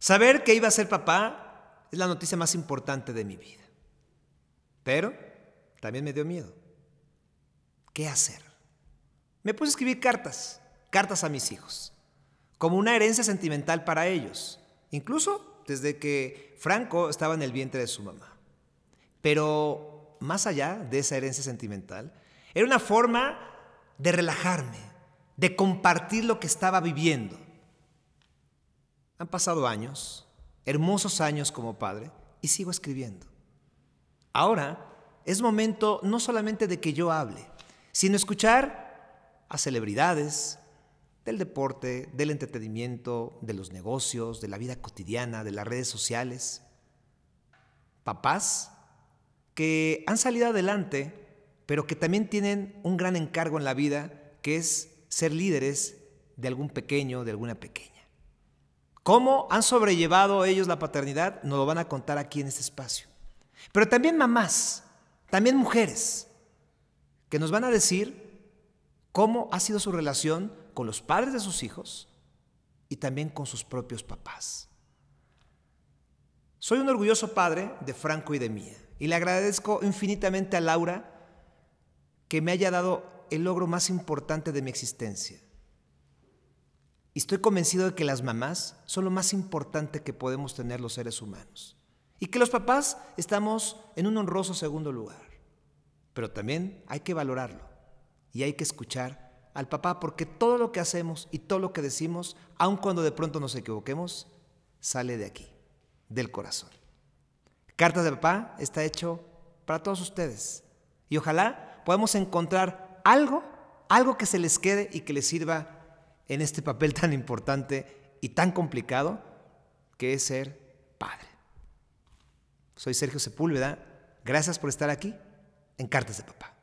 Saber que iba a ser papá es la noticia más importante de mi vida. Pero también me dio miedo. ¿Qué hacer? Me puse a escribir cartas, cartas a mis hijos, como una herencia sentimental para ellos, incluso desde que Franco estaba en el vientre de su mamá. Pero más allá de esa herencia sentimental, era una forma de relajarme, de compartir lo que estaba viviendo han pasado años, hermosos años como padre, y sigo escribiendo. Ahora es momento no solamente de que yo hable, sino escuchar a celebridades del deporte, del entretenimiento, de los negocios, de la vida cotidiana, de las redes sociales. Papás que han salido adelante, pero que también tienen un gran encargo en la vida, que es ser líderes de algún pequeño, de alguna pequeña cómo han sobrellevado ellos la paternidad, nos lo van a contar aquí en este espacio. Pero también mamás, también mujeres, que nos van a decir cómo ha sido su relación con los padres de sus hijos y también con sus propios papás. Soy un orgulloso padre de Franco y de Mía, y le agradezco infinitamente a Laura que me haya dado el logro más importante de mi existencia, estoy convencido de que las mamás son lo más importante que podemos tener los seres humanos. Y que los papás estamos en un honroso segundo lugar. Pero también hay que valorarlo y hay que escuchar al papá porque todo lo que hacemos y todo lo que decimos, aun cuando de pronto nos equivoquemos, sale de aquí, del corazón. Cartas de papá está hecho para todos ustedes. Y ojalá podamos encontrar algo, algo que se les quede y que les sirva en este papel tan importante y tan complicado que es ser padre. Soy Sergio Sepúlveda. Gracias por estar aquí en Cartas de Papá.